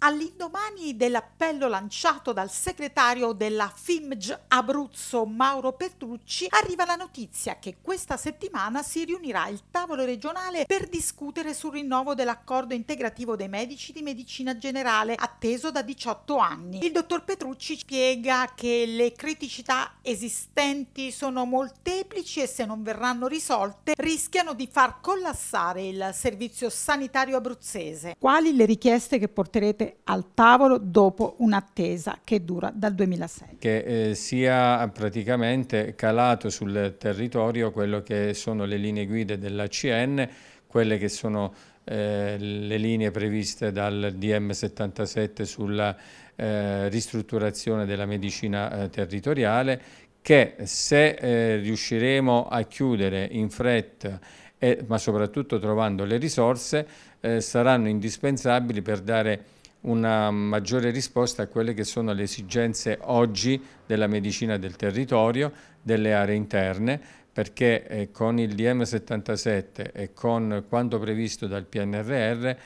All'indomani dell'appello lanciato dal segretario della FIMG Abruzzo Mauro Petrucci arriva la notizia che questa settimana si riunirà il tavolo regionale per discutere sul rinnovo dell'accordo integrativo dei medici di medicina generale atteso da 18 anni. Il dottor Petrucci spiega che le criticità esistenti sono molteplici e se non verranno risolte rischiano di far collassare il servizio sanitario abruzzese. Quali le richieste che porterete al tavolo dopo un'attesa che dura dal 2006. Che eh, sia praticamente calato sul territorio quello che sono le linee guida dell'ACN, quelle che sono eh, le linee previste dal DM77 sulla eh, ristrutturazione della medicina eh, territoriale che se eh, riusciremo a chiudere in fretta e, ma soprattutto trovando le risorse eh, saranno indispensabili per dare una maggiore risposta a quelle che sono le esigenze oggi della medicina del territorio, delle aree interne, perché eh, con il DM77 e con quanto previsto dal PNRR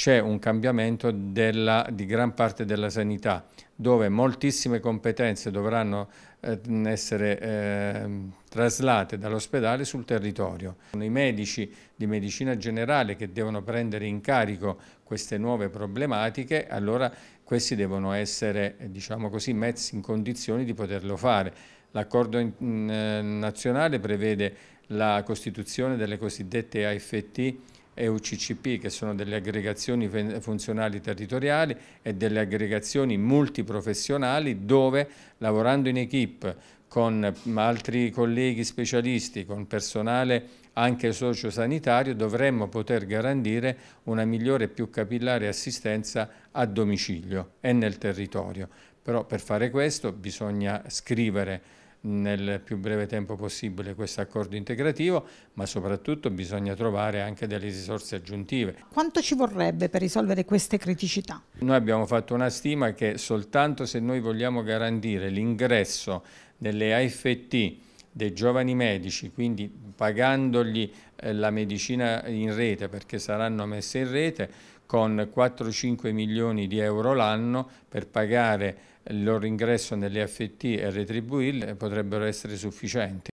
c'è un cambiamento della, di gran parte della sanità, dove moltissime competenze dovranno eh, essere eh, traslate dall'ospedale sul territorio. I medici di medicina generale che devono prendere in carico queste nuove problematiche, allora questi devono essere diciamo così, messi in condizioni di poterlo fare. L'accordo mm, eh, nazionale prevede la costituzione delle cosiddette AFT e UCCP che sono delle aggregazioni funzionali territoriali e delle aggregazioni multiprofessionali dove lavorando in equip con mm, altri colleghi specialisti, con personale anche sociosanitario, dovremmo poter garantire una migliore e più capillare assistenza a domicilio e nel territorio. Però per fare questo bisogna scrivere nel più breve tempo possibile questo accordo integrativo, ma soprattutto bisogna trovare anche delle risorse aggiuntive. Quanto ci vorrebbe per risolvere queste criticità? Noi abbiamo fatto una stima che soltanto se noi vogliamo garantire l'ingresso delle AFT dei giovani medici, quindi pagandogli eh, la medicina in rete perché saranno messe in rete con 4-5 milioni di euro l'anno per pagare il loro ingresso nelle FT e retribuirle potrebbero essere sufficienti.